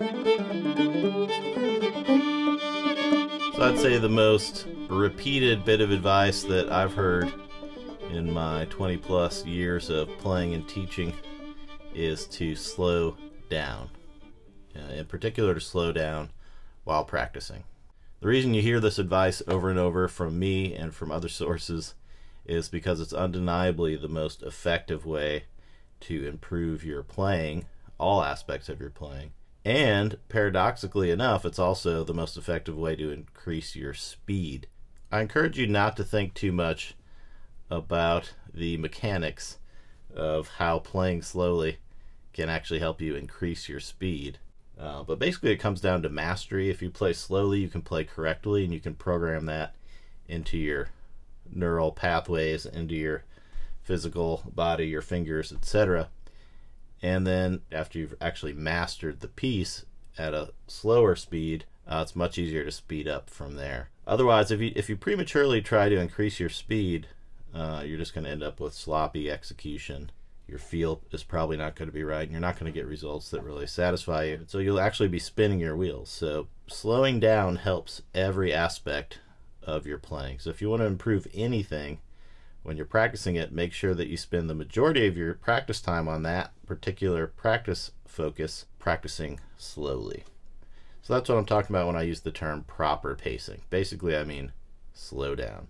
So I'd say the most repeated bit of advice that I've heard in my 20 plus years of playing and teaching is to slow down. Uh, in particular, to slow down while practicing. The reason you hear this advice over and over from me and from other sources is because it's undeniably the most effective way to improve your playing, all aspects of your playing, and paradoxically enough, it's also the most effective way to increase your speed. I encourage you not to think too much about the mechanics of how playing slowly can actually help you increase your speed. Uh, but basically, it comes down to mastery. If you play slowly, you can play correctly, and you can program that into your neural pathways, into your physical body, your fingers, etc. And then after you've actually mastered the piece at a slower speed, uh, it's much easier to speed up from there. Otherwise, if you, if you prematurely try to increase your speed, uh, you're just going to end up with sloppy execution. Your feel is probably not going to be right, and you're not going to get results that really satisfy you. So you'll actually be spinning your wheels. So slowing down helps every aspect of your playing. So if you want to improve anything, when you're practicing it, make sure that you spend the majority of your practice time on that particular practice focus, practicing slowly. So that's what I'm talking about when I use the term proper pacing. Basically, I mean slow down.